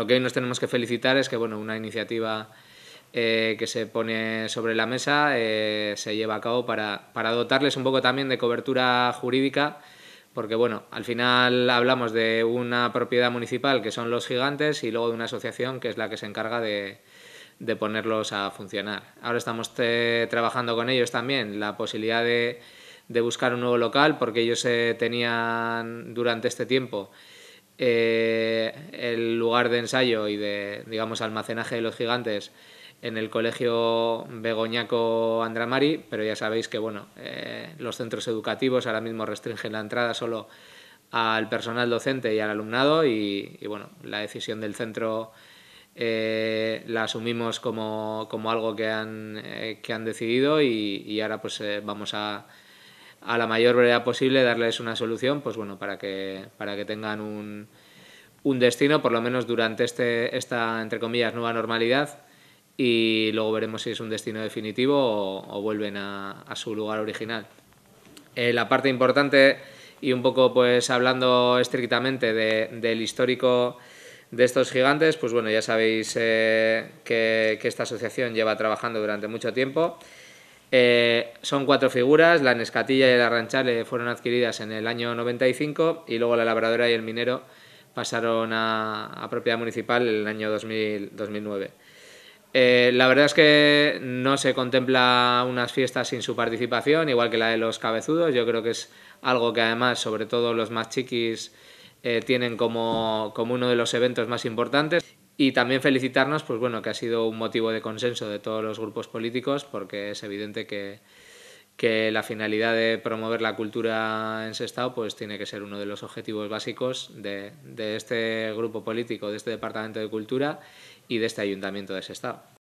Lo que hoy nos tenemos que felicitar es que bueno, una iniciativa eh, que se pone sobre la mesa eh, se lleva a cabo para, dotarles un poco también de cobertura jurídica porque bueno, al final hablamos de una propiedad municipal que son los gigantes y luego de una asociación que es la que se encarga de, ponerlos a funcionar. Ahora estamos eh, trabajando con ellos también la posibilidad de, buscar un nuevo local porque ellos se tenían durante este tiempo eh, el lugar de ensayo y de, digamos, almacenaje de los gigantes en el colegio Begoñaco Andramari, pero ya sabéis que, bueno, eh, los centros educativos ahora mismo restringen la entrada solo al personal docente y al alumnado y, bueno, la decisión del centro... Eh, la asumimos como, algo que han, que han decidido y, ahora pues vamos a, a la mayor brevedad posible darles una solución, pues bueno, para que, para que tengan un, un destino, por lo menos durante este, esta, entre comillas, nueva normalidad. Y luego veremos si es un destino definitivo o, vuelven a, su lugar original. Eh, la parte importante, y un poco pues hablando estrictamente del histórico de estos gigantes, pues bueno, ya sabéis eh, que esta asociación lleva trabajando durante mucho tiempo. Eh, son cuatro figuras, la Nescatilla y la Ranchale eh, fueron adquiridas en el año 95 y luego la Labradora y el Minero pasaron a, propiedad municipal en el año 2009. Eh, la verdad es que no se contempla unas fiestas sin su participación, igual que la de los cabezudos. Yo creo que es algo que además, sobre todo los más chiquis, tienen como uno de los eventos más importantes. Y también felicitarnos, pues bueno, que ha sido un motivo de consenso de todos los grupos políticos, porque es evidente que, la finalidad de promover la cultura en estado pues tiene que ser uno de los objetivos básicos de, de este grupo político, de este Departamento de Cultura y de este Ayuntamiento de ese estado.